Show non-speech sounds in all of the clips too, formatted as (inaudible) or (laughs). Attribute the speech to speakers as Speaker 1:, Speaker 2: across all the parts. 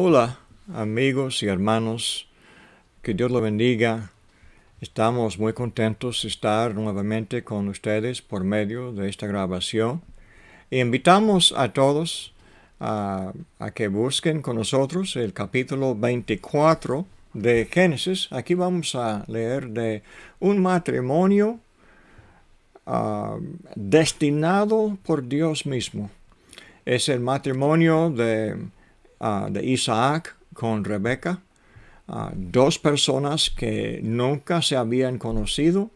Speaker 1: Hola amigos y hermanos, que Dios lo bendiga. Estamos muy contentos de estar nuevamente con ustedes por medio de esta grabación. invitamos a todos a, que busquen con nosotros el capítulo 24 de Génesis. Aquí vamos a leer de un matrimonio ah, destinado por Dios mismo. Es el matrimonio de Ah, de Isaac con Rebeca, ah, dos personas que nunca se habían conocido,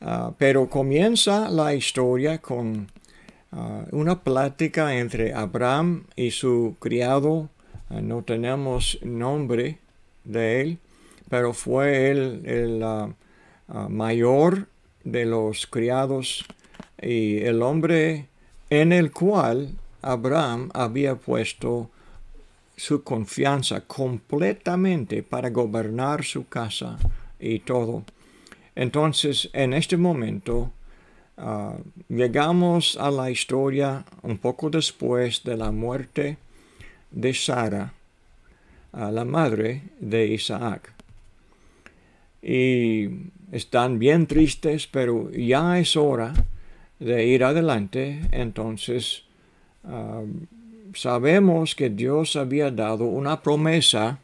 Speaker 1: ah, pero comienza la historia con una plática entre Abraham y su criado, no tenemos nombre de él, pero fue él el mayor de los criados y el hombre en el cual Abraham había puesto su confianza completamente para gobernar su casa y todo. Entonces, en este momento, ah, llegamos a la historia un poco después de la muerte de Sara, la madre de Isaac. Y están bien tristes, pero ya es hora de ir adelante. Entonces, ah, sabemos que Dios había dado una promesa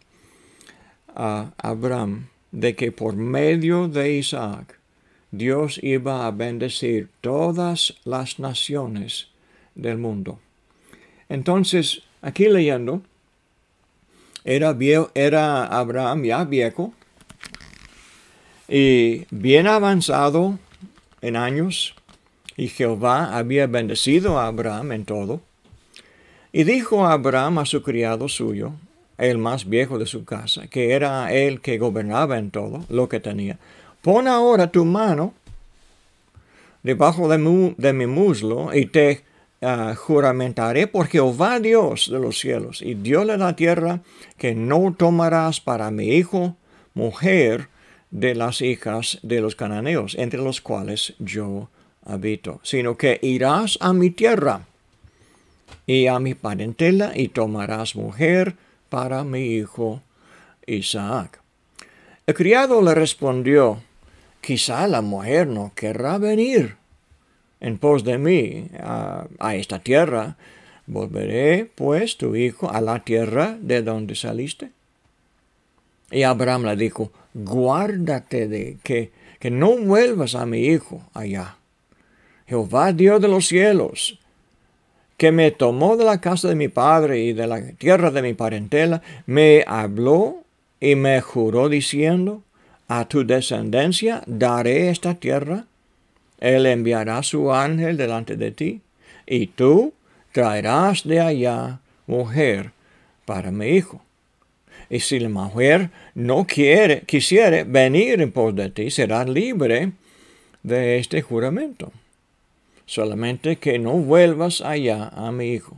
Speaker 1: a Abraham de que por medio de Isaac Dios iba a bendecir todas las naciones del mundo. Entonces, aquí leyendo, era, era Abraham ya viejo y bien avanzado en años, y Jehová había bendecido a Abraham en todo. Y dijo Abraham a su criado suyo, el más viejo de su casa, que era el que gobernaba en todo lo que tenía, pon ahora tu mano debajo de, mi muslo y te ah, juramentaré por Jehová Dios de los cielos y Dios la tierra que no tomarás para mi hijo mujer de las hijas de los cananeos, entre los cuales yo habito, sino que irás a mi tierra y a mi parentela, y tomarás mujer para mi hijo Isaac. El criado le respondió, quizá la mujer no querrá venir en pos de mí a, esta tierra. Volveré, pues, tu hijo a la tierra de donde saliste. Y Abraham le dijo, guárdate de que, que no vuelvas a mi hijo allá. Jehová Dios de los cielos, que me tomó de la casa de mi padre y de la tierra de mi parentela, me habló y me juró diciendo, a tu descendencia daré esta tierra, él enviará su ángel delante de ti, y tú traerás de allá mujer para mi hijo. Y si la mujer no quiere, quisiere venir en pos de ti, será libre de este juramento solamente que no vuelvas allá a mi hijo.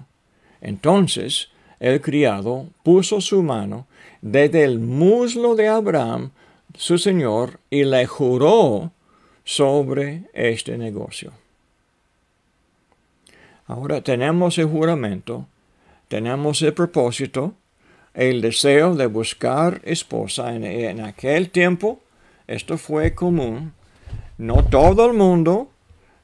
Speaker 1: Entonces el criado puso su mano desde el muslo de Abraham, su señor, y le juró sobre este negocio. Ahora tenemos el juramento, tenemos el propósito, el deseo de buscar esposa. En, aquel tiempo esto fue común. No todo el mundo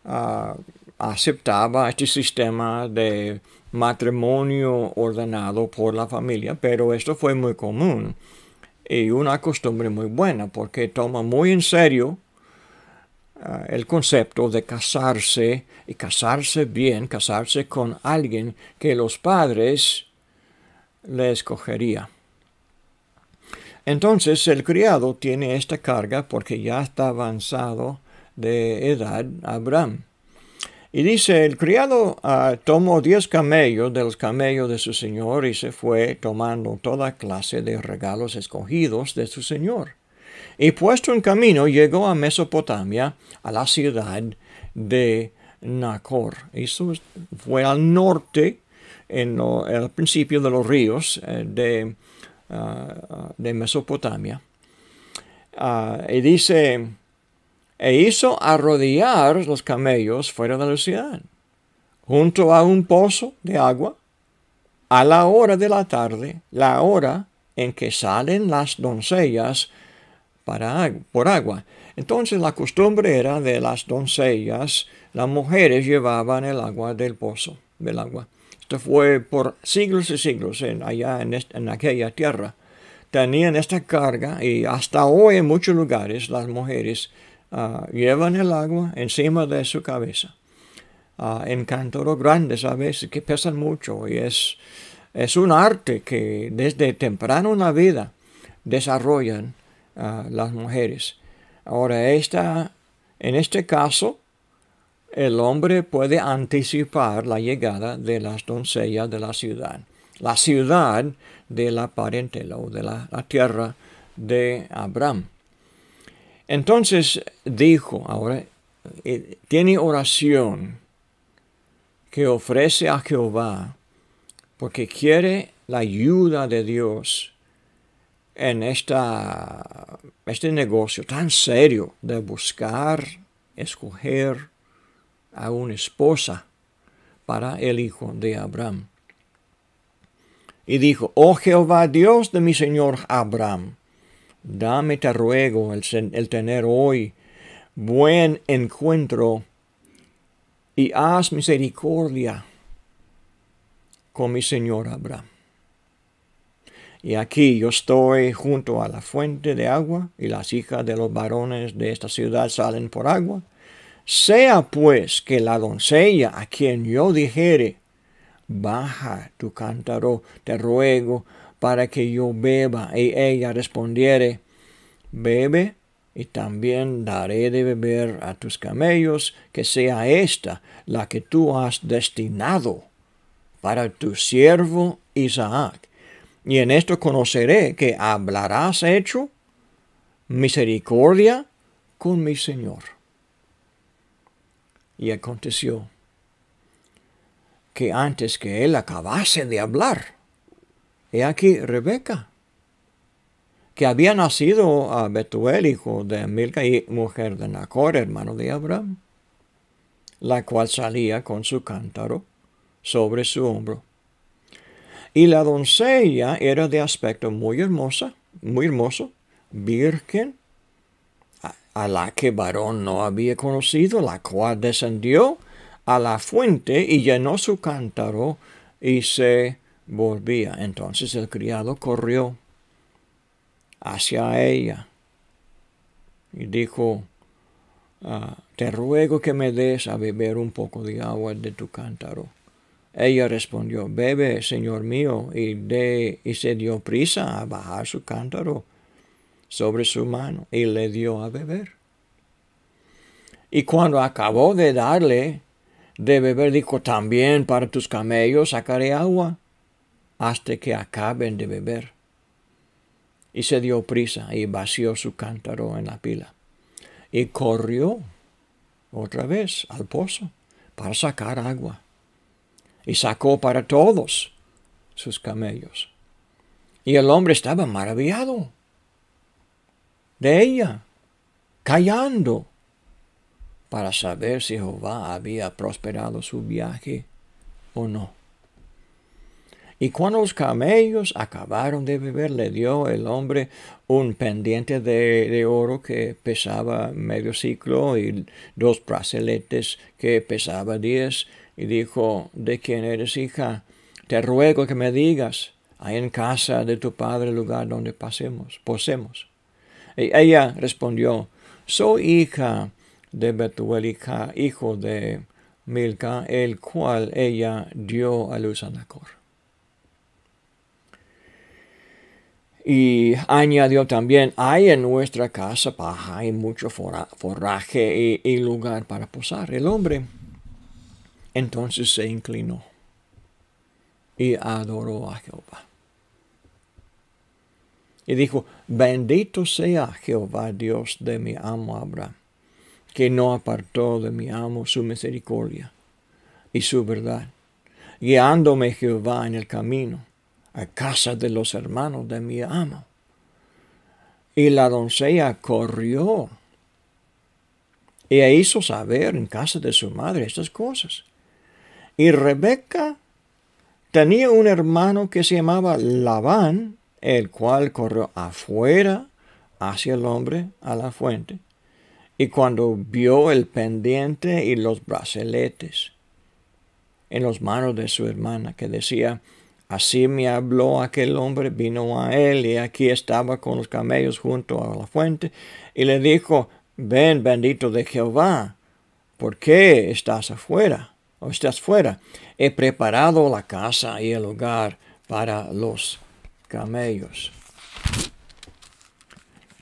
Speaker 1: Ah, aceptaba este sistema de matrimonio ordenado por la familia, pero esto fue muy común y una costumbre muy buena porque toma muy en serio ah, el concepto de casarse y casarse bien, casarse con alguien que los padres le escogerían. Entonces el criado tiene esta carga porque ya está avanzado de edad Abraham. Y dice, el criado ah, tomó diez camellos de los camellos de su señor y se fue tomando toda clase de regalos escogidos de su señor. Y puesto en camino llegó a Mesopotamia, a la ciudad de Nacor. Eso fue al norte, en, el principio de los ríos eh, de, ah, de, Mesopotamia. Ah, y dice, e hizo arrodillar los camellos fuera de la ciudad, junto a un pozo de agua, a la hora de la tarde, la hora en que salen las doncellas para, por agua. Entonces la costumbre era de las doncellas, las mujeres llevaban el agua del pozo, del agua. Esto fue por siglos y siglos allá en aquella tierra. Tenían esta carga y hasta hoy en muchos lugares las mujeres Ah, llevan el agua encima de su cabeza. Uh, ah, en grandes a veces que pesan mucho y es, es un arte que desde temprano en la vida desarrollan ah, las mujeres. Ahora, esta, en este caso, el hombre puede anticipar la llegada de las doncellas de la ciudad. La ciudad de la parentela o de la tierra de Abraham. Entonces dijo, ahora eh, tiene oración que ofrece a Jehová porque quiere la ayuda de Dios en esta, este negocio tan serio de buscar, escoger a una esposa para el hijo de Abraham. Y dijo, oh Jehová Dios de mi señor Abraham, Dame te ruego el, tener hoy buen encuentro y haz misericordia con mi Señor Abraham. Y aquí yo estoy junto a la fuente de agua, y las hijas de los varones de esta ciudad salen por agua. Sea pues que la doncella a quien yo dijere, baja tu cántaro, te ruego, para que yo beba. Y ella respondiere, bebe y también daré de beber a tus camellos, que sea esta la que tú has destinado para tu siervo Isaac. Y en esto conoceré que hablarás hecho misericordia con mi Señor. Y aconteció que antes que él acabase de hablar, He aquí Rebeca, que había nacido a Betuel, hijo de Milca y mujer de Nacor, hermano de Abraham, la cual salía con su cántaro sobre su hombro. Y la doncella era de aspecto muy hermosa, muy hermoso, virgen, a la que varón no había conocido, la cual descendió a la fuente y llenó su cántaro y se volvía. Entonces el criado corrió hacia ella y dijo, ah, te ruego que me des a beber un poco de agua de tu cántaro. Ella respondió, bebe, señor mío, y, de, y se dio prisa a bajar su cántaro sobre su mano y le dio a beber. Y cuando acabó de darle de beber, dijo, también para tus camellos sacaré agua hasta que acaben de beber. Y se dio prisa y vació su cántaro en la pila. Y corrió otra vez al pozo para sacar agua. Y sacó para todos sus camellos. Y el hombre estaba maravillado de ella, callando, para saber si Jehová había prosperado su viaje o no. Y cuando los camellos acabaron de beber, le dio el hombre un pendiente de, oro que pesaba medio ciclo y dos braceletes que pesaba diez, y dijo, ¿de quién eres hija? Te ruego que me digas, hay en casa de tu padre el lugar donde pasemos, posemos. Y ella respondió, soy hija de Betuelica, hijo de Milca, el cual ella dio a luz Y añadió también, hay en nuestra casa paja y mucho forraje y lugar para posar. El hombre entonces se inclinó y adoró a Jehová. Y dijo, bendito sea Jehová Dios de mi amo Abraham, que no apartó de mi amo su misericordia y su verdad, guiándome Jehová en el camino a casa de los hermanos de mi amo. Y la doncella corrió y e hizo saber en casa de su madre estas cosas. Y Rebeca tenía un hermano que se llamaba Labán, el cual corrió afuera hacia el hombre a la fuente, y cuando vio el pendiente y los braceletes en las manos de su hermana, que decía, Así me habló aquel hombre, vino a él y aquí estaba con los camellos junto a la fuente y le dijo, ven bendito de Jehová, ¿por qué estás afuera? ¿O estás fuera? He preparado la casa y el hogar para los camellos.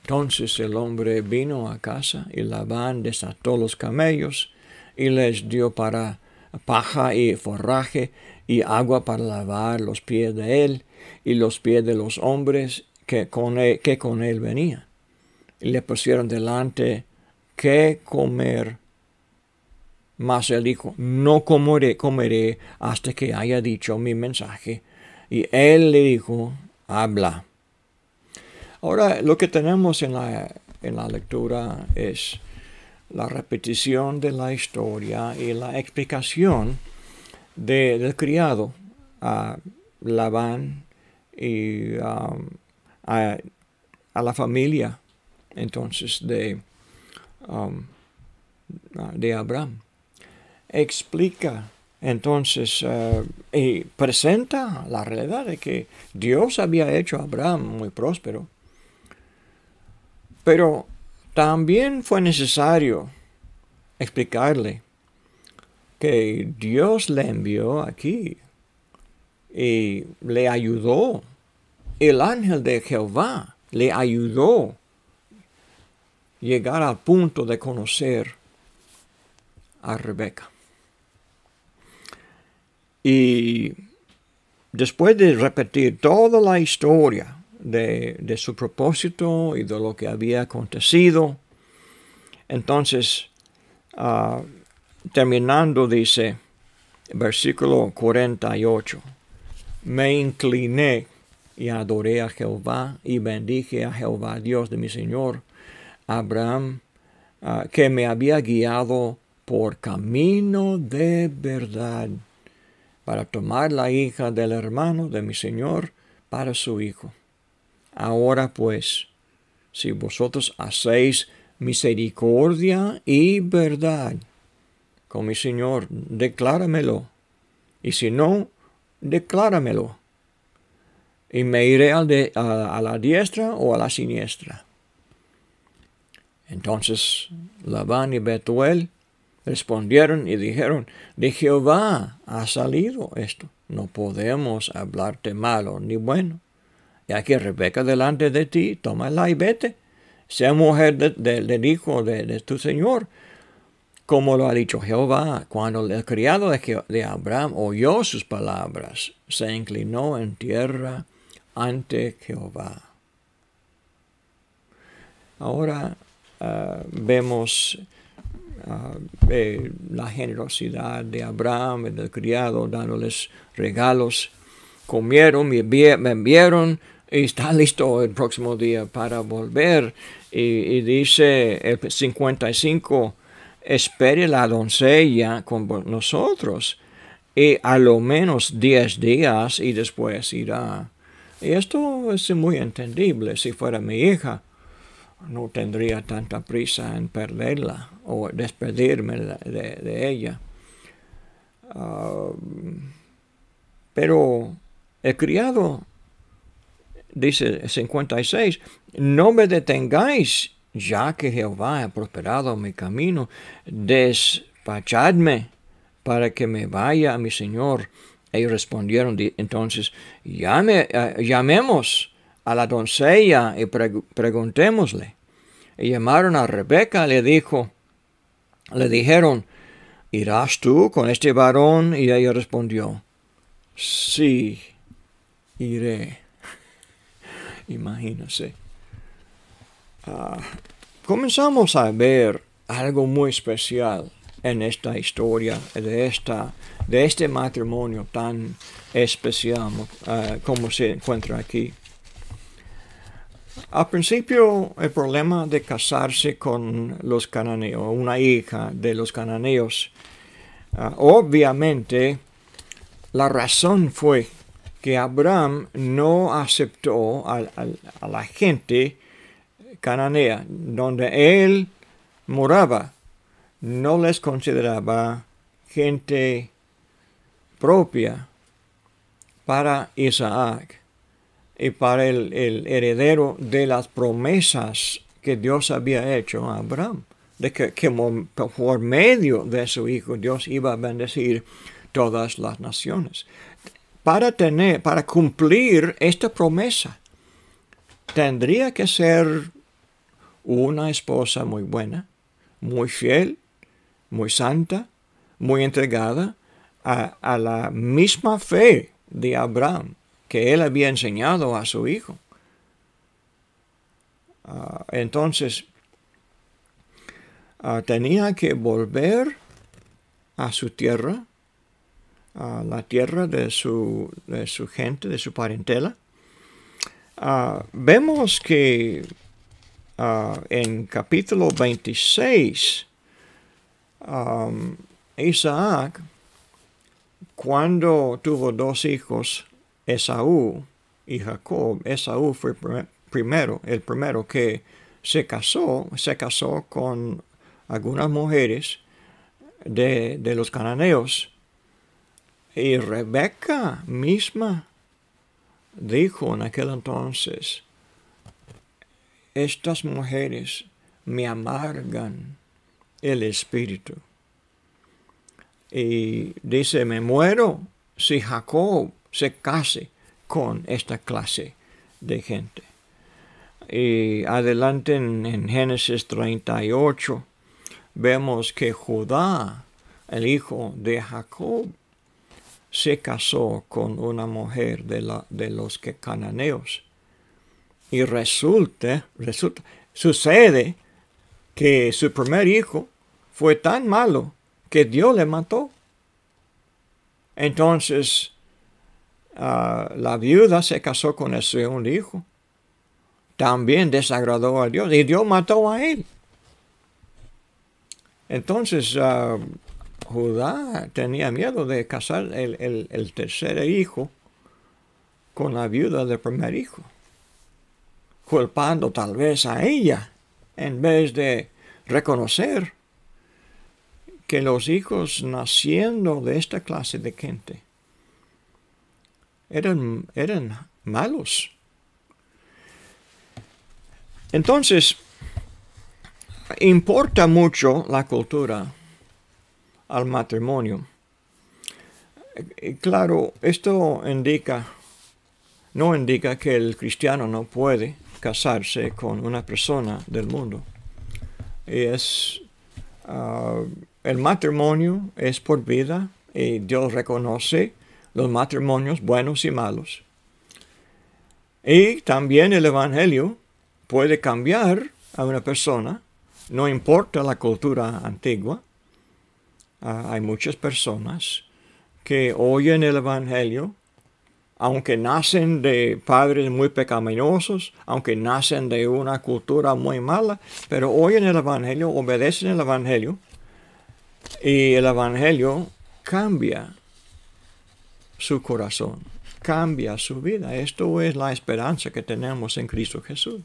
Speaker 1: Entonces el hombre vino a casa y Labán desató los camellos y les dio para paja y forraje y agua para lavar los pies de él y los pies de los hombres que con él, e, que con él venían. Y le pusieron delante qué comer. Mas él dijo, no comeré, comeré hasta que haya dicho mi mensaje. Y él le dijo, habla. Ahora, lo que tenemos en la, en la lectura es la repetición de la historia y la explicación de, del criado a Labán y um, a, la familia entonces de, um, ah, de Abraham. Explica entonces eh, y presenta la realidad de que Dios había hecho a Abraham muy próspero, pero también fue necesario explicarle que Dios le envió aquí y le ayudó. El ángel de Jehová le ayudó llegar al punto de conocer a Rebeca. Y después de repetir toda la historia de, su propósito y de lo que había acontecido, entonces ah, terminando dice, versículo 48, me incliné y adoré a Jehová y bendije a Jehová, Dios de mi Señor, Abraham, ah, que me había guiado por camino de verdad para tomar la hija del hermano de mi Señor para su hijo. Ahora pues, si vosotros hacéis misericordia y verdad, con mi Señor, decláramelo. Y si no, decláramelo. Y me iré a, la diestra o a la siniestra. Entonces Labán y Betuel respondieron y dijeron, de Jehová ha salido esto. No podemos hablarte malo ni bueno. Ya que Rebeca delante de ti, tómala y vete. Sea mujer del hijo de, de tu Señor, como lo ha dicho Jehová, cuando el criado de, Abraham oyó sus palabras, se inclinó en tierra ante Jehová. Ahora ah, vemos ah, eh, la generosidad de Abraham y del criado dándoles regalos. Comieron, enviaron. y está listo el próximo día para volver. Y, y dice el 55 espere la doncella con nosotros y a lo menos 10 días y después irá. Y esto es muy entendible. Si fuera mi hija, no tendría tanta prisa en perderla o despedirme de, ella. Ah, pero el criado dice 56, no me detengáis ya que Jehová ha prosperado mi camino, despachadme para que me vaya a mi Señor. Ellos respondieron entonces, eh, llamemos a la doncella y preguntémosle. Y llamaron a Rebeca, le dijo, le dijeron, ¿irás tú con este varón? Y ella respondió, sí, iré. (laughs) Imagínense. Ah, comenzamos a ver algo muy especial en esta historia de, esta, de este matrimonio tan especial ah, como se encuentra aquí. Al principio el problema de casarse con los cananeos, una hija de los cananeos, ah, obviamente la razón fue que Abraham no aceptó a la gente cananea, donde él moraba, no les consideraba gente propia para Isaac y para el, el, heredero de las promesas que Dios había hecho a Abraham, de que, por medio de su hijo Dios iba a bendecir todas las naciones. Para tener, para cumplir esta promesa, tendría que ser una esposa muy buena, muy fiel, muy santa, muy entregada a, la misma fe de Abraham que él había enseñado a su hijo. Ah, entonces, ah, tenía que volver a su tierra, a la tierra de su, gente, de su parentela. Ah, vemos que en uh, capítulo 26, um, Isaac, cuando tuvo dos hijos, Esaú y Jacob, Esaú fue primero, el primero que se casó, se casó con algunas mujeres de, de los cananeos. Y Rebeca misma dijo en aquel entonces, estas mujeres me amargan el espíritu. Y dice, me muero si Jacob se case con esta clase de gente. Y adelante en, Génesis 38 vemos que Judá, el hijo de Jacob, se casó con una mujer de, de los que cananeos y resulta, resulta, sucede que su primer hijo fue tan malo que Dios le mató. Entonces, ah, la viuda se casó con el segundo hijo. También desagradó a Dios y Dios mató a él. Entonces, ah, Judá tenía miedo de casar el tercer hijo con la viuda del primer hijo culpando tal vez a ella, en vez de reconocer que los hijos naciendo de esta clase de gente eran, eran malos. Entonces, importa mucho la cultura al matrimonio. Eh, claro, esto indica, no indica que el cristiano no puede casarse con una persona del mundo. Y es ah, el matrimonio es por vida y Dios reconoce los matrimonios buenos y malos. Y también el Evangelio puede cambiar a una persona, no importa la cultura antigua. Ah, hay muchas personas que oyen el Evangelio aunque nacen de padres muy pecaminosos, aunque nacen de una cultura muy mala, pero oyen el Evangelio, obedecen el Evangelio y el Evangelio cambia su corazón, cambia su vida. Esto es la esperanza que tenemos en Cristo Jesús.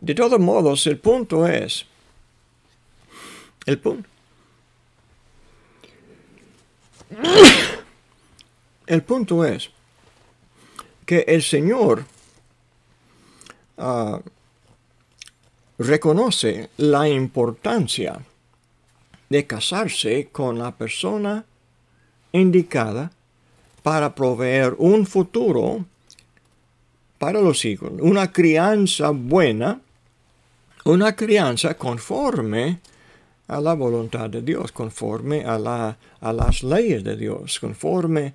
Speaker 1: De todos modos, el punto es, el punto el punto es que el Señor ah, reconoce la importancia de casarse con la persona indicada para proveer un futuro para los hijos, una crianza buena, una crianza conforme a la voluntad de Dios, conforme a, las leyes de Dios, conforme a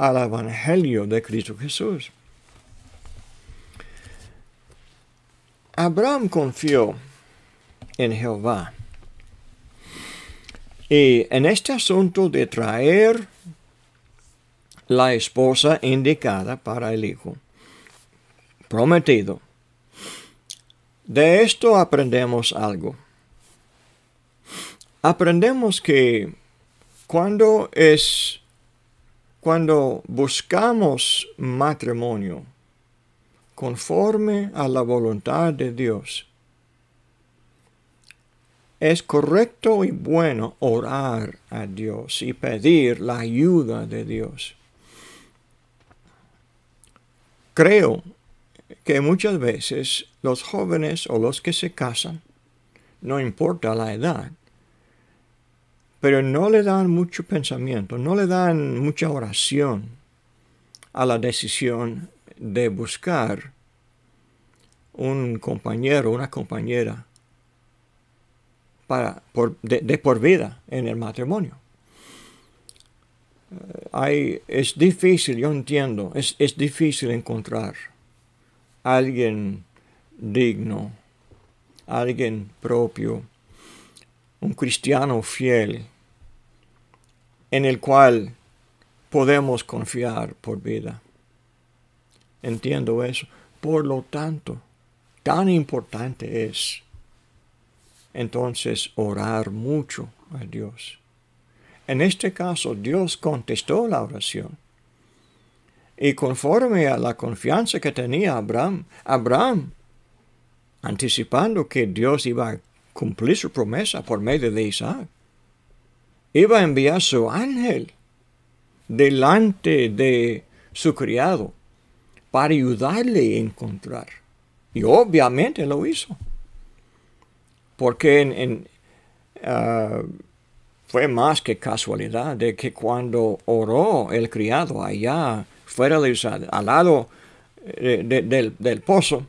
Speaker 1: al Evangelio de Cristo Jesús. Abraham confió en Jehová. Y en este asunto de traer la esposa indicada para el hijo prometido, de esto aprendemos algo. Aprendemos que cuando es cuando buscamos matrimonio conforme a la voluntad de Dios, es correcto y bueno orar a Dios y pedir la ayuda de Dios. Creo que muchas veces los jóvenes o los que se casan, no importa la edad, pero no le dan mucho pensamiento, no le dan mucha oración a la decisión de buscar un compañero, una compañera para, de, por vida en el matrimonio. Eh, es difícil, yo entiendo, es, es difícil encontrar alguien digno, alguien propio un cristiano fiel en el cual podemos confiar por vida. Entiendo eso. Por lo tanto, tan importante es entonces orar mucho a Dios. En este caso, Dios contestó la oración. Y conforme a la confianza que tenía Abraham, Abraham, anticipando que Dios iba a cumplir su promesa por medio de Isaac. Iba a enviar su ángel delante de su criado para ayudarle a encontrar. Y obviamente lo hizo. Porque ah, fue más que casualidad de que cuando oró el criado allá fuera de Isaac al lado eh, del pozo,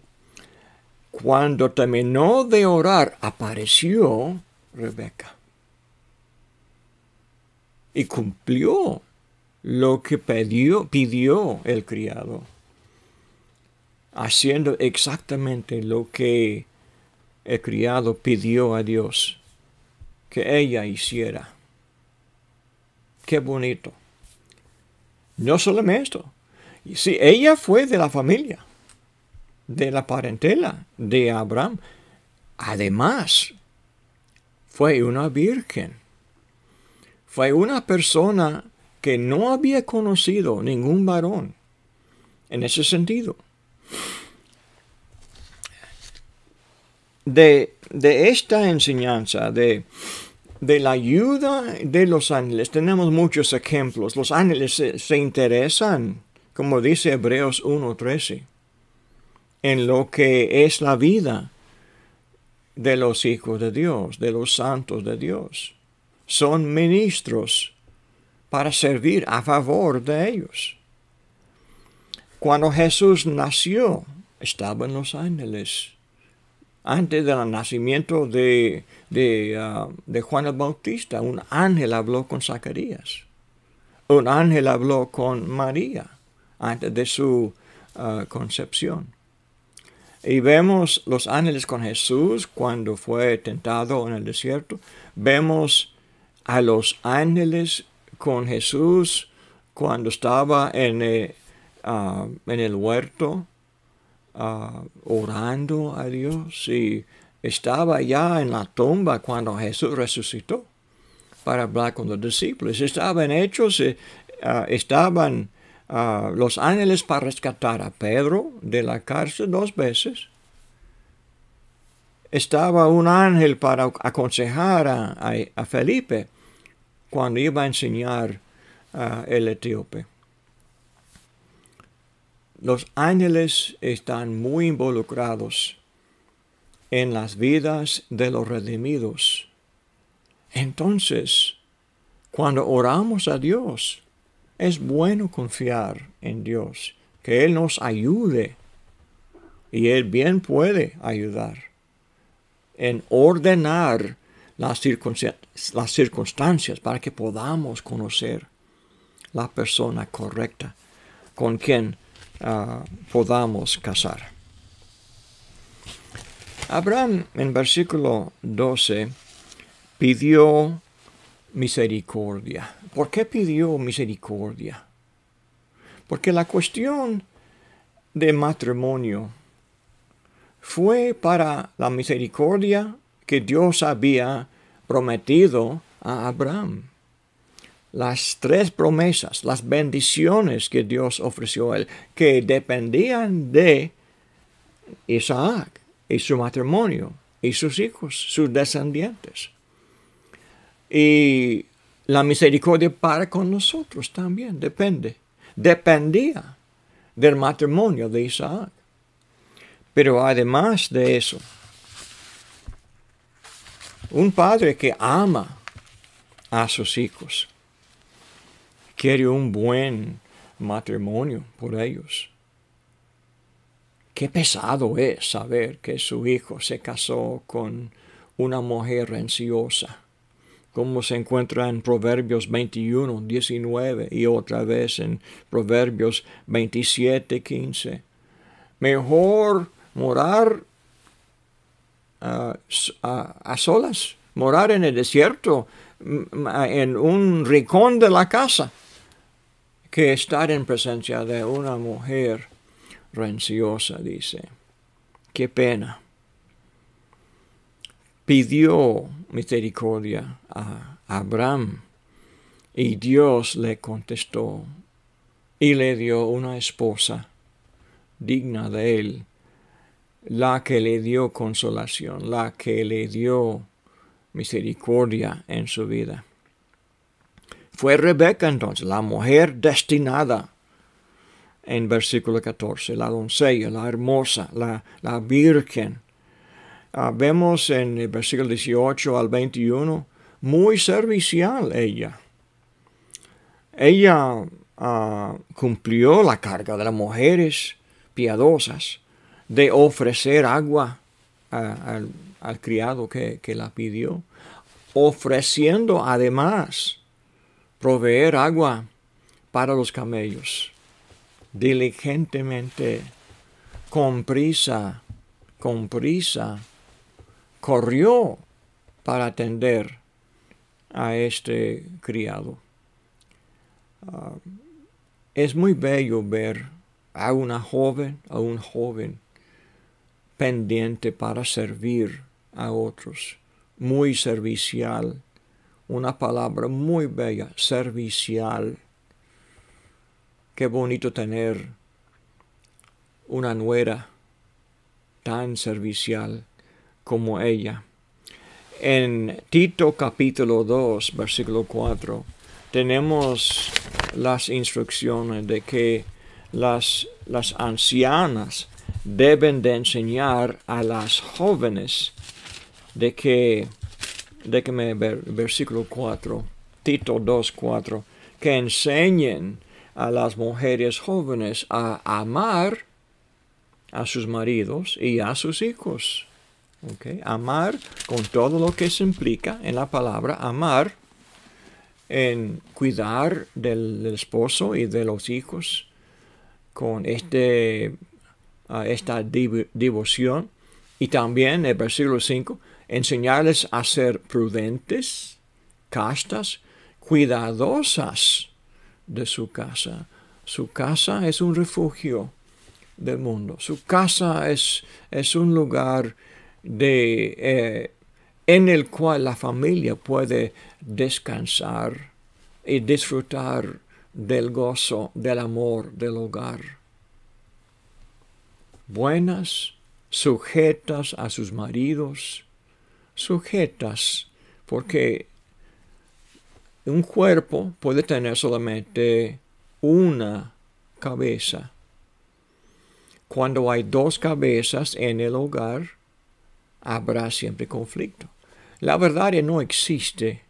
Speaker 1: cuando terminó de orar, apareció Rebeca y cumplió lo que pidió, el criado, haciendo exactamente lo que el criado pidió a Dios que ella hiciera. Qué bonito. No solamente esto, si ella fue de la familia, de la parentela de Abraham. Además, fue una virgen. Fue una persona que no había conocido ningún varón en ese sentido. De, esta enseñanza, de, la ayuda de los ángeles, tenemos muchos ejemplos. Los ángeles se, se interesan, como dice Hebreos 1.13 en lo que es la vida de los hijos de Dios, de los santos de Dios. Son ministros para servir a favor de ellos. Cuando Jesús nació, estaba en Los Ángeles, antes del nacimiento de, ah, Juan el Bautista, un ángel habló con Zacarías. Un ángel habló con María antes de su ah, concepción. Y vemos los ángeles con Jesús cuando fue tentado en el desierto. Vemos a los ángeles con Jesús cuando estaba en el, eh, ah, en el huerto ah, orando a Dios y estaba ya en la tumba cuando Jesús resucitó para hablar con los discípulos. Estaban hechos, eh, ah, estaban Ah, los ángeles para rescatar a Pedro de la cárcel dos veces. Estaba un ángel para aconsejar a, Felipe cuando iba a enseñar a ah, el etíope. Los ángeles están muy involucrados en las vidas de los redimidos. Entonces, cuando oramos a Dios, es bueno confiar en Dios, que Él nos ayude. Y Él bien puede ayudar en ordenar las, circunstancias para que podamos conocer la persona correcta con quien ah, podamos casar. Abraham en versículo 12 pidió misericordia. ¿Por qué pidió misericordia? Porque la cuestión de matrimonio fue para la misericordia que Dios había prometido a Abraham. Las tres promesas, las bendiciones que Dios ofreció a él, que dependían de Isaac y su matrimonio y sus hijos, sus descendientes. Y la misericordia para con nosotros también, depende. Dependía del matrimonio de Isaac. Pero además de eso, un padre que ama a sus hijos quiere un buen matrimonio por ellos. Qué pesado es saber que su hijo se casó con una mujer renciosa como se encuentra en Proverbios 21, 19 y otra vez en Proverbios 27, 15. Mejor morar a, ah, ah, a solas, morar en el desierto, en un rincón de la casa, que estar en presencia de una mujer renciosa, dice. Qué pena pidió misericordia a Abraham y Dios le contestó y le dio una esposa digna de él, la que le dio consolación, la que le dio misericordia en su vida. Fue Rebeca entonces, la mujer destinada en versículo 14, la doncella, la hermosa, la, la virgen, Ah, vemos en el versículo 18 al 21, muy servicial ella. Ella ah, cumplió la carga de las mujeres piadosas de ofrecer agua ah, al, criado que, que la pidió, ofreciendo además proveer agua para los camellos, diligentemente, con prisa, con prisa, corrió para atender a este criado. Ah, es muy bello ver a una joven, a un joven pendiente para servir a otros, muy servicial, una palabra muy bella, servicial. Qué bonito tener una nuera tan servicial como ella. En Tito capítulo 2, versículo 4, tenemos las instrucciones de que las, ancianas deben de enseñar a las jóvenes de que, de que versículo 4, Tito 2, 4, que enseñen a las mujeres jóvenes a amar a sus maridos y a sus hijos Okay. Amar con todo lo que se implica en la palabra amar, en cuidar del, esposo y de los hijos con este, ah, esta devoción. Y también el versículo 5, enseñarles a ser prudentes, castas, cuidadosas de su casa. Su casa es un refugio del mundo. Su casa es, es un lugar de, eh, en el cual la familia puede descansar y disfrutar del gozo, del amor del hogar. Buenas, sujetas a sus maridos, sujetas, porque un cuerpo puede tener solamente una cabeza. Cuando hay dos cabezas en el hogar, habrá siempre conflicto. La verdad no existe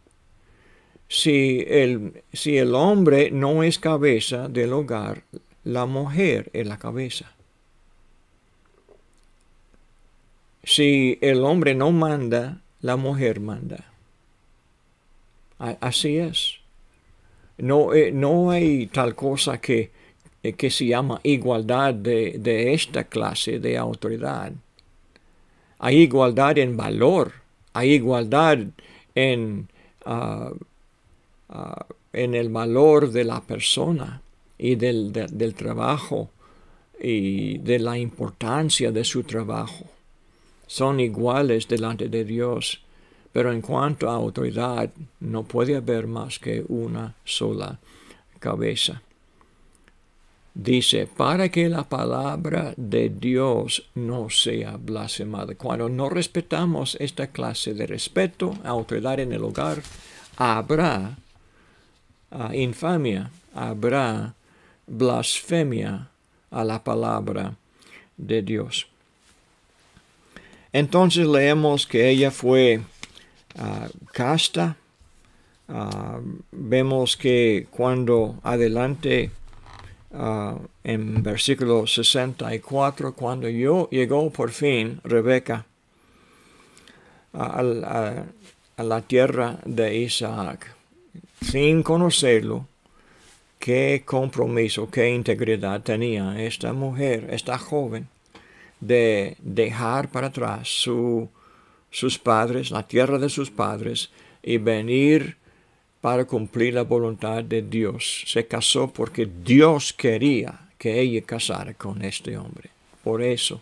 Speaker 1: si el, hombre no es cabeza del hogar, la mujer es la cabeza. Si el hombre no manda, la mujer manda. Así es. Eh, no, hay tal cosa que, eh, que se llama igualdad de esta clase de autoridad hay igualdad en valor, hay igualdad en, ah, ah, en el valor de la persona y del trabajo y de la importancia de su trabajo. Son iguales delante de Dios, pero en cuanto a autoridad, no puede haber más que una sola cabeza. Dice, para que la palabra de Dios no sea blasfemada. Cuando no respetamos esta clase de respeto, autoridad en el hogar, habrá infamia, habrá blasfemia a la palabra de Dios. Entonces leemos que ella fue ah, casta. Ah, vemos que cuando adelante Ah, en versículo 64, cuando yo llegó por fin Rebeca a, a la tierra de Isaac, sin conocerlo, qué compromiso, qué integridad tenía esta mujer, esta joven, de dejar para atrás su, sus padres, la tierra de sus padres, y venir para cumplir la voluntad de Dios. Se casó porque Dios quería que ella casara con este hombre. Por eso.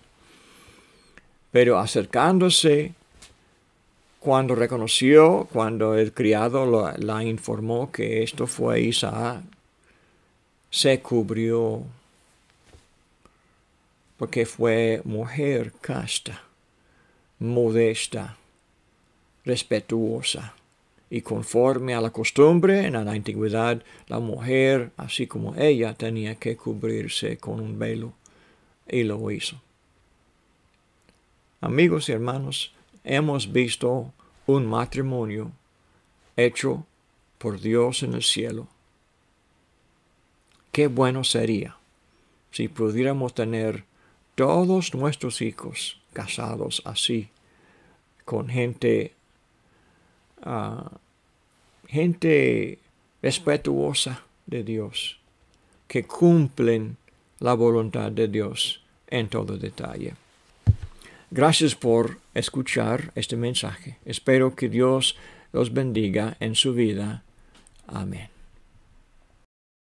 Speaker 1: Pero acercándose, cuando reconoció, cuando el criado la, informó que esto fue Isaac, se cubrió porque fue mujer casta, modesta, respetuosa y conforme a la costumbre en la antigüedad, la mujer, así como ella, tenía que cubrirse con un velo, y lo hizo. Amigos y hermanos, hemos visto un matrimonio hecho por Dios en el cielo. Qué bueno sería si pudiéramos tener todos nuestros hijos casados así, con gente gente respetuosa de Dios, que cumplen la voluntad de Dios en todo detalle. Gracias por escuchar este mensaje. Espero que Dios los bendiga en su vida. Amén.